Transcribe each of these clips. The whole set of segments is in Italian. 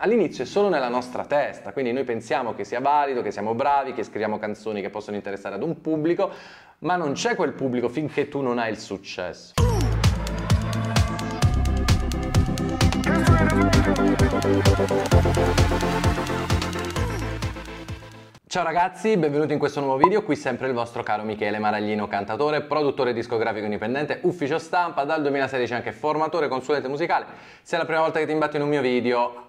All'inizio è solo nella nostra testa, quindi noi pensiamo che sia valido, che siamo bravi, che scriviamo canzoni che possono interessare ad un pubblico, ma non c'è quel pubblico finché tu non hai il successo. Ciao ragazzi, benvenuti in questo nuovo video, qui sempre il vostro caro Michele Maraglino, cantatore, produttore discografico indipendente, ufficio stampa, dal 2016 anche formatore, consulente musicale. Se è la prima volta che ti imbatti in un mio video,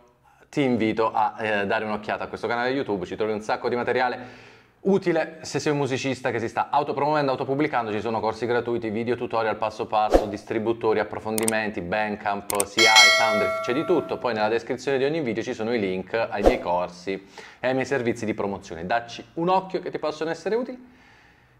ti invito a eh, dare un'occhiata a questo canale YouTube, ci trovi un sacco di materiale utile se sei un musicista che si sta autopromuovendo, autopubblicando, ci sono corsi gratuiti, video tutorial passo passo, distributori, approfondimenti, Bandcamp, CI, Soundriff, c'è di tutto. Poi nella descrizione di ogni video ci sono i link ai miei corsi e ai miei servizi di promozione. Dacci un occhio che ti possono essere utili.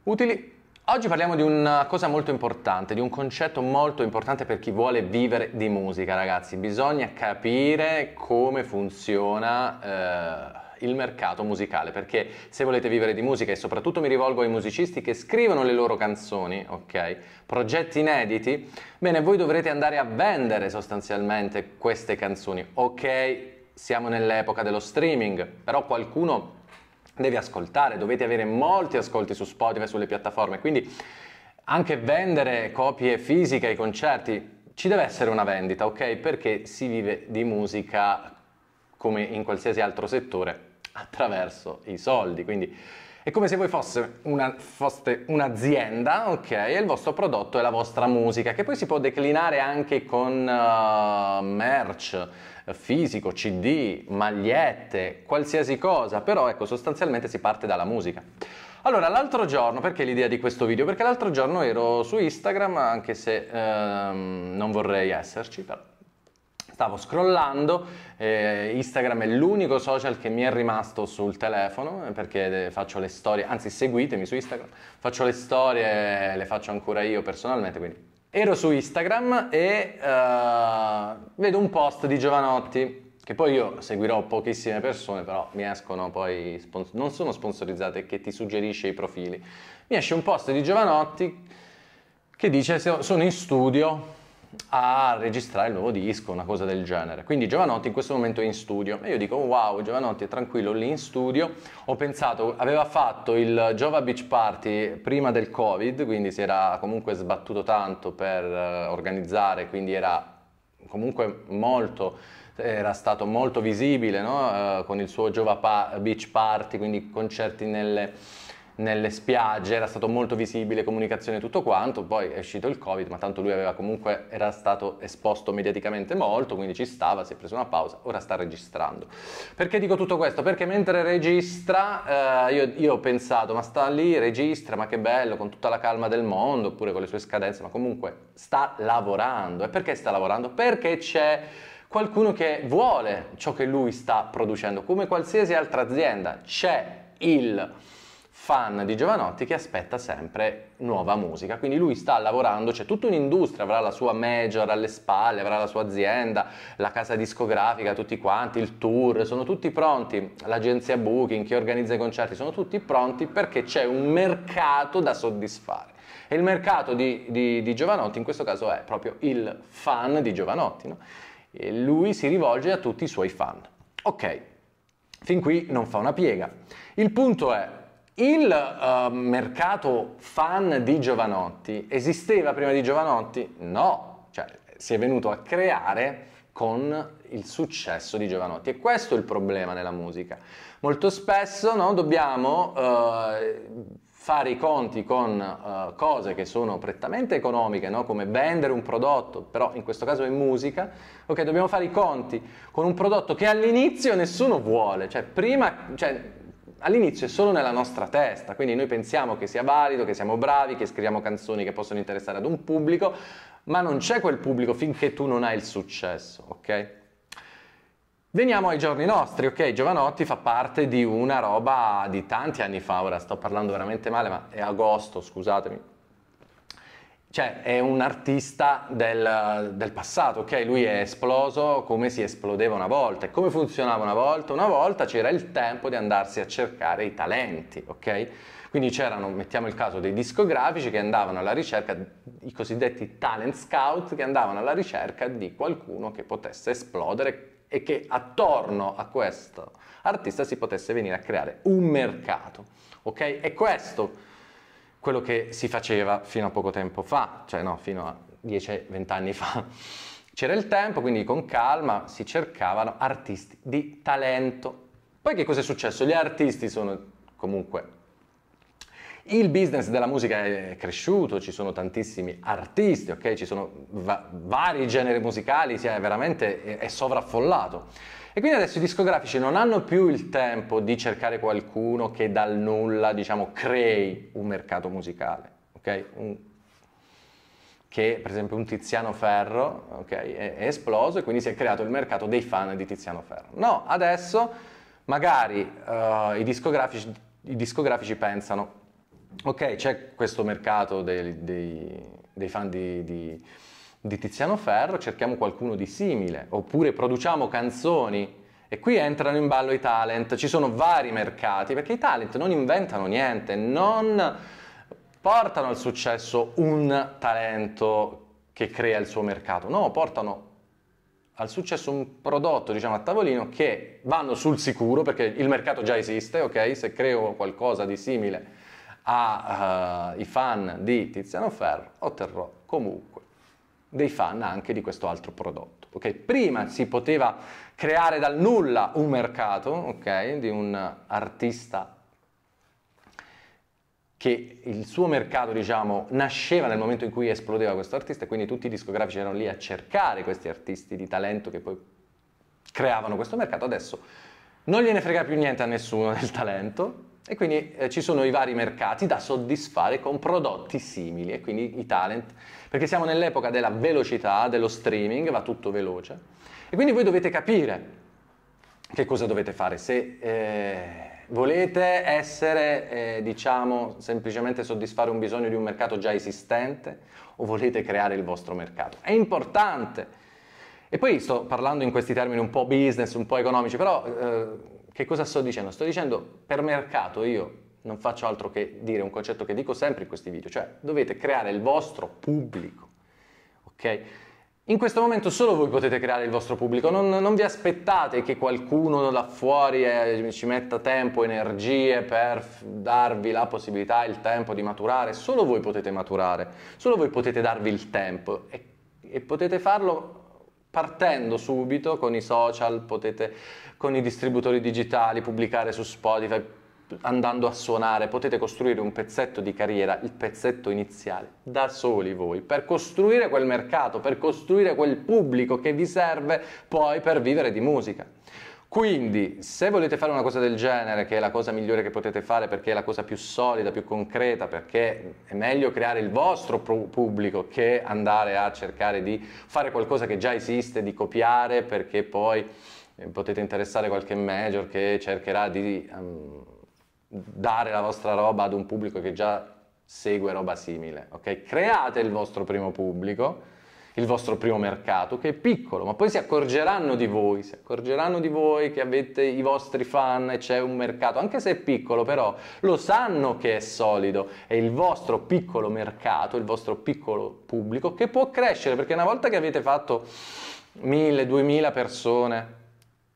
Utili Oggi parliamo di una cosa molto importante, di un concetto molto importante per chi vuole vivere di musica, ragazzi. Bisogna capire come funziona eh, il mercato musicale, perché se volete vivere di musica e soprattutto mi rivolgo ai musicisti che scrivono le loro canzoni, ok? Progetti inediti, bene, voi dovrete andare a vendere sostanzialmente queste canzoni. Ok, siamo nell'epoca dello streaming, però qualcuno devi ascoltare, dovete avere molti ascolti su Spotify, sulle piattaforme, quindi anche vendere copie fisiche ai concerti ci deve essere una vendita, ok? Perché si vive di musica come in qualsiasi altro settore attraverso i soldi, quindi è come se voi fosse una, foste un'azienda, ok, e il vostro prodotto è la vostra musica, che poi si può declinare anche con uh, merch fisico, CD, magliette, qualsiasi cosa, però ecco, sostanzialmente si parte dalla musica. Allora, l'altro giorno, perché l'idea di questo video? Perché l'altro giorno ero su Instagram, anche se ehm, non vorrei esserci, però stavo scrollando, eh, Instagram è l'unico social che mi è rimasto sul telefono eh, perché eh, faccio le storie, anzi seguitemi su Instagram, faccio le storie, le faccio ancora io personalmente, quindi ero su Instagram e eh, vedo un post di Giovanotti che poi io seguirò pochissime persone, però mi escono poi, sponsor- non sono sponsorizzate, che ti suggerisce i profili. Mi esce un post di Giovanotti che dice sono in studio a registrare il nuovo disco, una cosa del genere. Quindi Giovanotti in questo momento è in studio e io dico wow, Giovanotti è tranquillo lì in studio. Ho pensato, aveva fatto il Jova Beach Party prima del Covid, quindi si era comunque sbattuto tanto per eh, organizzare, quindi era comunque molto era stato molto visibile no? eh, con il suo Jova pa- Beach Party, quindi concerti nelle nelle spiagge, era stato molto visibile, comunicazione e tutto quanto, poi è uscito il Covid, ma tanto lui aveva comunque, era stato esposto mediaticamente molto, quindi ci stava, si è preso una pausa, ora sta registrando. Perché dico tutto questo? Perché mentre registra, eh, io, io, ho pensato, ma sta lì, registra, ma che bello, con tutta la calma del mondo, oppure con le sue scadenze, ma comunque sta lavorando. E perché sta lavorando? Perché c'è qualcuno che vuole ciò che lui sta producendo, come qualsiasi altra azienda, c'è il fan di Giovanotti che aspetta sempre nuova musica, quindi lui sta lavorando, c'è cioè tutta un'industria, avrà la sua major alle spalle, avrà la sua azienda, la casa discografica, tutti quanti, il tour, sono tutti pronti, l'agenzia Booking, chi organizza i concerti, sono tutti pronti perché c'è un mercato da soddisfare. E il mercato di, di, di Giovanotti in questo caso è proprio il fan di Giovanotti, no? e lui si rivolge a tutti i suoi fan. Ok, fin qui non fa una piega. Il punto è, il uh, mercato fan di Giovanotti esisteva prima di Giovanotti? No, cioè si è venuto a creare con il successo di Giovanotti e questo è il problema nella musica. Molto spesso no, dobbiamo uh, fare i conti con uh, cose che sono prettamente economiche, no? come vendere un prodotto, però in questo caso è musica, ok, dobbiamo fare i conti con un prodotto che all'inizio nessuno vuole, cioè prima, cioè, all'inizio è solo nella nostra testa, quindi noi pensiamo che sia valido, che siamo bravi, che scriviamo canzoni che possono interessare ad un pubblico, ma non c'è quel pubblico finché tu non hai il successo, ok? Veniamo ai giorni nostri, ok? Giovanotti fa parte di una roba di tanti anni fa, ora sto parlando veramente male, ma è agosto, scusatemi, cioè è un artista del, del, passato, ok? Lui è esploso come si esplodeva una volta. E come funzionava una volta? Una volta c'era il tempo di andarsi a cercare i talenti, ok? Quindi c'erano, mettiamo il caso, dei discografici che andavano alla ricerca, i cosiddetti talent scout, che andavano alla ricerca di qualcuno che potesse esplodere e che attorno a questo artista si potesse venire a creare un mercato, ok? E questo quello che si faceva fino a poco tempo fa, cioè no, fino a 10-20 anni fa. C'era il tempo, quindi con calma si cercavano artisti di talento. Poi che cosa è successo? Gli artisti sono comunque... Il business della musica è cresciuto, ci sono tantissimi artisti, ok? Ci sono va- vari generi musicali, è veramente è sovraffollato. E quindi adesso i discografici non hanno più il tempo di cercare qualcuno che dal nulla, diciamo, crei un mercato musicale, ok? Un, che per esempio un Tiziano Ferro okay, è, è esploso e quindi si è creato il mercato dei fan di Tiziano Ferro. No, adesso magari uh, i, discografici, i, discografici, pensano, ok, c'è questo mercato dei, dei, dei fan di, di di Tiziano Ferro, cerchiamo qualcuno di simile, oppure produciamo canzoni. E qui entrano in ballo i talent, ci sono vari mercati, perché i talent non inventano niente, non portano al successo un talento che crea il suo mercato, no, portano al successo un prodotto, diciamo, a tavolino che vanno sul sicuro, perché il mercato già esiste, ok? Se creo qualcosa di simile ai eh, uh, fan di Tiziano Ferro, otterrò comunque dei fan anche di questo altro prodotto. Okay? Prima si poteva creare dal nulla un mercato okay, di un artista che il suo mercato diciamo, nasceva nel momento in cui esplodeva questo artista e quindi tutti i discografici erano lì a cercare questi artisti di talento che poi creavano questo mercato. Adesso non gliene frega più niente a nessuno del talento, e quindi eh, ci sono i vari mercati da soddisfare con prodotti simili e quindi i talent, perché siamo nell'epoca della velocità, dello streaming, va tutto veloce. E quindi voi dovete capire che cosa dovete fare se eh, volete essere, eh, diciamo, semplicemente soddisfare un bisogno di un mercato già esistente o volete creare il vostro mercato. È importante. E poi sto parlando in questi termini un po' business, un po' economici, però eh, che cosa sto dicendo? Sto dicendo per mercato io non faccio altro che dire un concetto che dico sempre in questi video, cioè dovete creare il vostro pubblico, ok? In questo momento solo voi potete creare il vostro pubblico, non, non vi aspettate che qualcuno da fuori eh, ci metta tempo, energie per darvi la possibilità, il tempo di maturare, solo voi potete maturare, solo voi potete darvi il tempo e, e potete farlo partendo subito con i social, potete con i distributori digitali pubblicare su Spotify, andando a suonare, potete costruire un pezzetto di carriera, il pezzetto iniziale, da soli voi, per costruire quel mercato, per costruire quel pubblico che vi serve poi per vivere di musica. Quindi, se volete fare una cosa del genere, che è la cosa migliore che potete fare perché è la cosa più solida, più concreta, perché è meglio creare il vostro pubblico che andare a cercare di fare qualcosa che già esiste, di copiare, perché poi eh, potete interessare qualche major che cercherà di um, dare la vostra roba ad un pubblico che già segue roba simile. Ok, Create il vostro primo pubblico il vostro primo mercato, che è piccolo, ma poi si accorgeranno di voi, si accorgeranno di voi che avete i vostri fan e c'è un mercato, anche se è piccolo però, lo sanno che è solido, è il vostro piccolo mercato, il vostro piccolo pubblico che può crescere, perché una volta che avete fatto 1000, 2000 persone,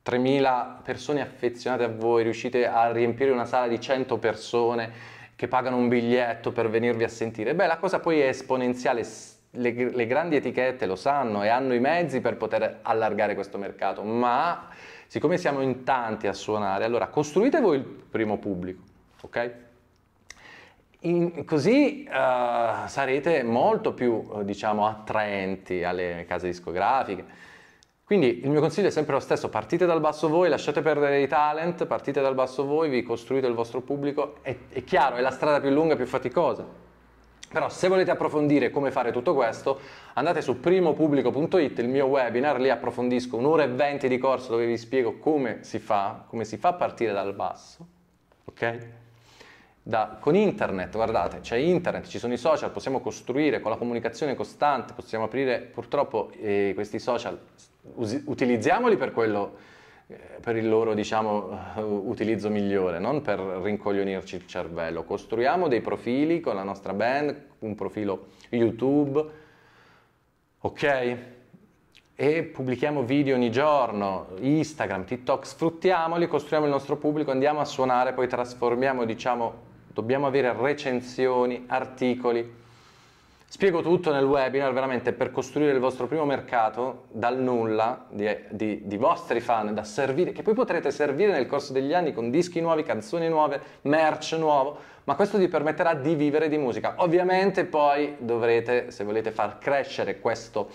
3.000 persone affezionate a voi, riuscite a riempire una sala di 100 persone che pagano un biglietto per venirvi a sentire, beh la cosa poi è esponenziale, le, le grandi etichette lo sanno e hanno i mezzi per poter allargare questo mercato, ma siccome siamo in tanti a suonare, allora costruite voi il primo pubblico, ok? In, così uh, sarete molto più, eh, diciamo, attraenti alle case discografiche. Quindi il mio consiglio è sempre lo stesso, partite dal basso voi, lasciate perdere i talent, partite dal basso voi, vi costruite il vostro pubblico, è, è chiaro, è la strada più lunga, più faticosa, però se volete approfondire come fare tutto questo, andate su primopubblico.it, il mio webinar, lì approfondisco un'ora e venti di corso dove vi spiego come si fa, come si fa a partire dal basso, ok? Da, con internet, guardate, c'è internet, ci sono i social, possiamo costruire con la comunicazione costante, possiamo aprire, purtroppo eh, questi social, usi, utilizziamoli per quello eh, per il loro diciamo, eh, utilizzo migliore, non per rincoglionirci il cervello. Costruiamo dei profili con la nostra band, un profilo YouTube, ok? E pubblichiamo video ogni giorno, Instagram, TikTok, sfruttiamoli, costruiamo il nostro pubblico, andiamo a suonare, poi trasformiamo, diciamo, dobbiamo avere recensioni, articoli Spiego tutto nel webinar veramente per costruire il vostro primo mercato dal nulla, di, di, di, vostri fan, da servire, che poi potrete servire nel corso degli anni con dischi nuovi, canzoni nuove, merch nuovo, ma questo vi permetterà di vivere di musica. Ovviamente poi dovrete, se volete far crescere questo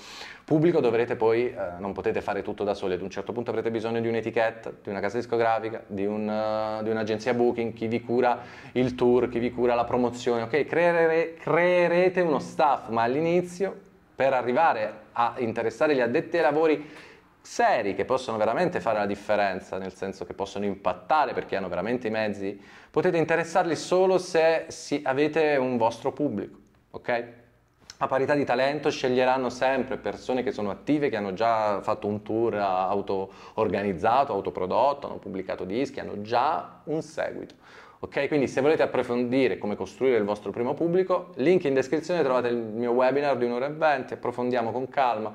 pubblico dovrete poi, eh, non potete fare tutto da soli, ad un certo punto avrete bisogno di un'etichetta, di una casa discografica, di, un, uh, di un'agenzia booking, chi vi cura il tour, chi vi cura la promozione, ok? Creere, creerete uno staff, ma all'inizio per arrivare a interessare gli addetti ai lavori seri che possono veramente fare la differenza, nel senso che possono impattare perché hanno veramente i mezzi, potete interessarli solo se si, avete un vostro pubblico, ok? a parità di talento sceglieranno sempre persone che sono attive, che hanno già fatto un tour auto-organizzato, autoprodotto, hanno pubblicato dischi, hanno già un seguito. Ok, quindi se volete approfondire come costruire il vostro primo pubblico, link in descrizione trovate il mio webinar di un'ora e venti, approfondiamo con calma.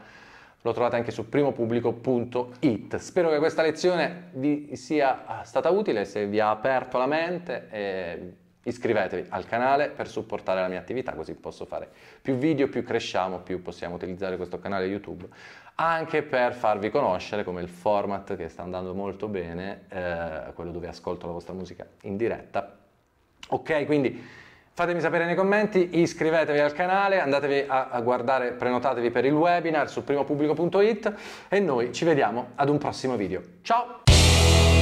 Lo trovate anche su primopubblico.it. Spero che questa lezione vi sia stata utile, se vi ha aperto la mente. E Iscrivetevi al canale per supportare la mia attività, così posso fare più video, più cresciamo, più possiamo utilizzare questo canale YouTube, anche per farvi conoscere come il format che sta andando molto bene, eh, quello dove ascolto la vostra musica in diretta. Ok, quindi fatemi sapere nei commenti, iscrivetevi al canale, andatevi a, a guardare, prenotatevi per il webinar su primopubblico.it e noi ci vediamo ad un prossimo video. Ciao!